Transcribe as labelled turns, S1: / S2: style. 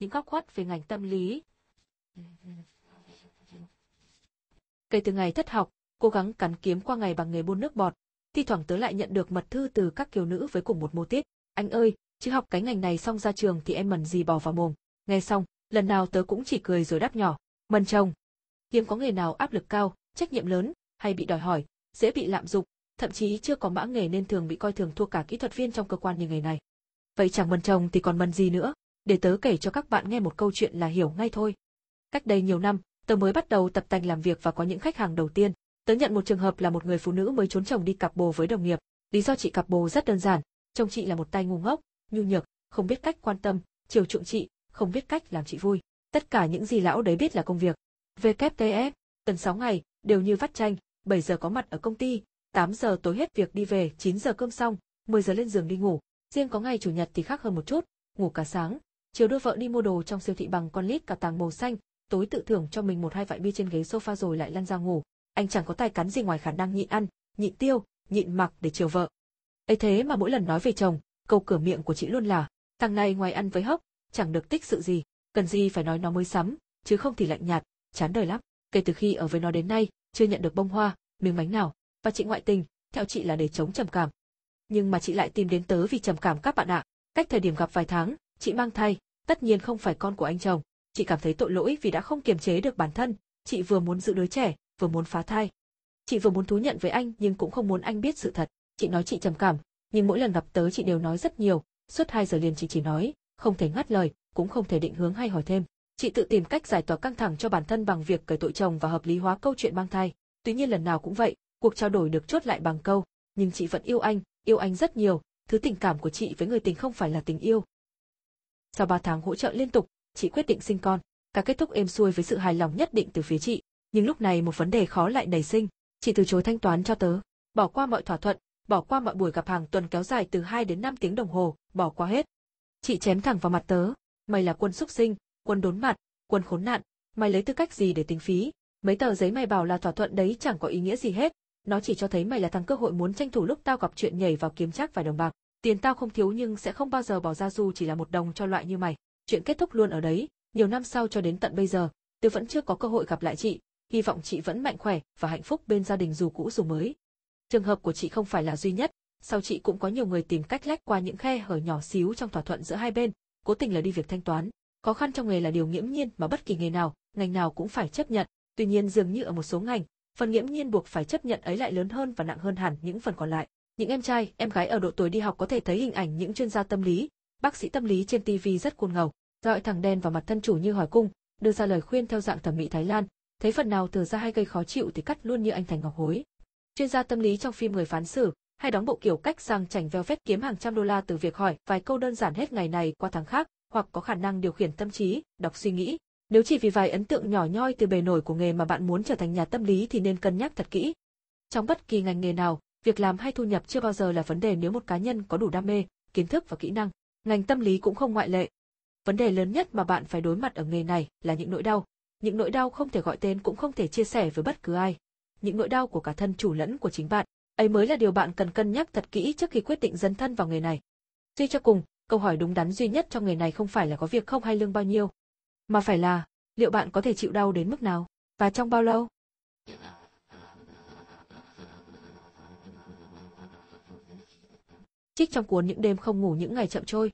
S1: những góc khuất về ngành tâm lý. Kể từ ngày thất học, cố gắng cắn kiếm qua ngày bằng nghề buôn nước bọt, thi thoảng tớ lại nhận được mật thư từ các kiều nữ với cùng một mô tiết. Anh ơi, chứ học cái ngành này xong ra trường thì em mần gì bỏ vào mồm. Nghe xong, lần nào tớ cũng chỉ cười rồi đáp nhỏ. Mần chồng. Hiếm có nghề nào áp lực cao, trách nhiệm lớn, hay bị đòi hỏi, dễ bị lạm dụng, thậm chí chưa có mã nghề nên thường bị coi thường thua cả kỹ thuật viên trong cơ quan như nghề này. Vậy chẳng mần chồng thì còn mần gì nữa để tớ kể cho các bạn nghe một câu chuyện là hiểu ngay thôi. Cách đây nhiều năm, tớ mới bắt đầu tập tành làm việc và có những khách hàng đầu tiên. Tớ nhận một trường hợp là một người phụ nữ mới trốn chồng đi cặp bồ với đồng nghiệp. Lý do chị cặp bồ rất đơn giản, chồng chị là một tay ngu ngốc, nhu nhược, không biết cách quan tâm, chiều chuộng chị, không biết cách làm chị vui. Tất cả những gì lão đấy biết là công việc. WTF, tuần 6 ngày, đều như vắt chanh, 7 giờ có mặt ở công ty, 8 giờ tối hết việc đi về, 9 giờ cơm xong, 10 giờ lên giường đi ngủ. Riêng có ngày chủ nhật thì khác hơn một chút, ngủ cả sáng, chiều đưa vợ đi mua đồ trong siêu thị bằng con lít cả tàng màu xanh, tối tự thưởng cho mình một hai vại bia trên ghế sofa rồi lại lăn ra ngủ. Anh chẳng có tài cắn gì ngoài khả năng nhịn ăn, nhịn tiêu, nhịn mặc để chiều vợ. ấy thế mà mỗi lần nói về chồng, câu cửa miệng của chị luôn là, thằng này ngoài ăn với hốc, chẳng được tích sự gì, cần gì phải nói nó mới sắm, chứ không thì lạnh nhạt, chán đời lắm. Kể từ khi ở với nó đến nay, chưa nhận được bông hoa, miếng bánh nào, và chị ngoại tình, theo chị là để chống trầm cảm. Nhưng mà chị lại tìm đến tớ vì trầm cảm các bạn ạ. Cách thời điểm gặp vài tháng, chị mang thai, tất nhiên không phải con của anh chồng. Chị cảm thấy tội lỗi vì đã không kiềm chế được bản thân, chị vừa muốn giữ đứa trẻ, vừa muốn phá thai. Chị vừa muốn thú nhận với anh nhưng cũng không muốn anh biết sự thật. Chị nói chị trầm cảm, nhưng mỗi lần gặp tớ chị đều nói rất nhiều, suốt 2 giờ liền chị chỉ nói, không thể ngắt lời, cũng không thể định hướng hay hỏi thêm. Chị tự tìm cách giải tỏa căng thẳng cho bản thân bằng việc cởi tội chồng và hợp lý hóa câu chuyện mang thai. Tuy nhiên lần nào cũng vậy, cuộc trao đổi được chốt lại bằng câu, nhưng chị vẫn yêu anh, yêu anh rất nhiều, thứ tình cảm của chị với người tình không phải là tình yêu, sau 3 tháng hỗ trợ liên tục, chị quyết định sinh con, cả kết thúc êm xuôi với sự hài lòng nhất định từ phía chị. Nhưng lúc này một vấn đề khó lại nảy sinh, chị từ chối thanh toán cho tớ, bỏ qua mọi thỏa thuận, bỏ qua mọi buổi gặp hàng tuần kéo dài từ 2 đến 5 tiếng đồng hồ, bỏ qua hết. Chị chém thẳng vào mặt tớ, mày là quân xúc sinh, quân đốn mặt, quân khốn nạn, mày lấy tư cách gì để tính phí, mấy tờ giấy mày bảo là thỏa thuận đấy chẳng có ý nghĩa gì hết, nó chỉ cho thấy mày là thằng cơ hội muốn tranh thủ lúc tao gặp chuyện nhảy vào kiếm chắc vài đồng bạc. Tiền tao không thiếu nhưng sẽ không bao giờ bỏ ra dù chỉ là một đồng cho loại như mày. Chuyện kết thúc luôn ở đấy, nhiều năm sau cho đến tận bây giờ, tôi vẫn chưa có cơ hội gặp lại chị, hy vọng chị vẫn mạnh khỏe và hạnh phúc bên gia đình dù cũ dù mới. Trường hợp của chị không phải là duy nhất, sau chị cũng có nhiều người tìm cách lách qua những khe hở nhỏ xíu trong thỏa thuận giữa hai bên, cố tình là đi việc thanh toán. Khó khăn trong nghề là điều nghiễm nhiên mà bất kỳ nghề nào, ngành nào cũng phải chấp nhận, tuy nhiên dường như ở một số ngành, phần nghiễm nhiên buộc phải chấp nhận ấy lại lớn hơn và nặng hơn hẳn những phần còn lại. Những em trai, em gái ở độ tuổi đi học có thể thấy hình ảnh những chuyên gia tâm lý, bác sĩ tâm lý trên TV rất cuồng ngầu, gọi thẳng đen vào mặt thân chủ như hỏi cung, đưa ra lời khuyên theo dạng thẩm mỹ Thái Lan, thấy phần nào thừa ra hay gây khó chịu thì cắt luôn như anh Thành Ngọc Hối. Chuyên gia tâm lý trong phim Người phán xử hay đóng bộ kiểu cách sang chảnh veo vét kiếm hàng trăm đô la từ việc hỏi vài câu đơn giản hết ngày này qua tháng khác, hoặc có khả năng điều khiển tâm trí, đọc suy nghĩ. Nếu chỉ vì vài ấn tượng nhỏ nhoi từ bề nổi của nghề mà bạn muốn trở thành nhà tâm lý thì nên cân nhắc thật kỹ. Trong bất kỳ ngành nghề nào, việc làm hay thu nhập chưa bao giờ là vấn đề nếu một cá nhân có đủ đam mê, kiến thức và kỹ năng. Ngành tâm lý cũng không ngoại lệ. Vấn đề lớn nhất mà bạn phải đối mặt ở nghề này là những nỗi đau. Những nỗi đau không thể gọi tên cũng không thể chia sẻ với bất cứ ai. Những nỗi đau của cả thân chủ lẫn của chính bạn. Ấy mới là điều bạn cần cân nhắc thật kỹ trước khi quyết định dấn thân vào nghề này. Suy cho cùng, câu hỏi đúng đắn duy nhất trong nghề này không phải là có việc không hay lương bao nhiêu, mà phải là liệu bạn có thể chịu đau đến mức nào và trong bao lâu. trích trong cuốn những đêm không ngủ những ngày chậm trôi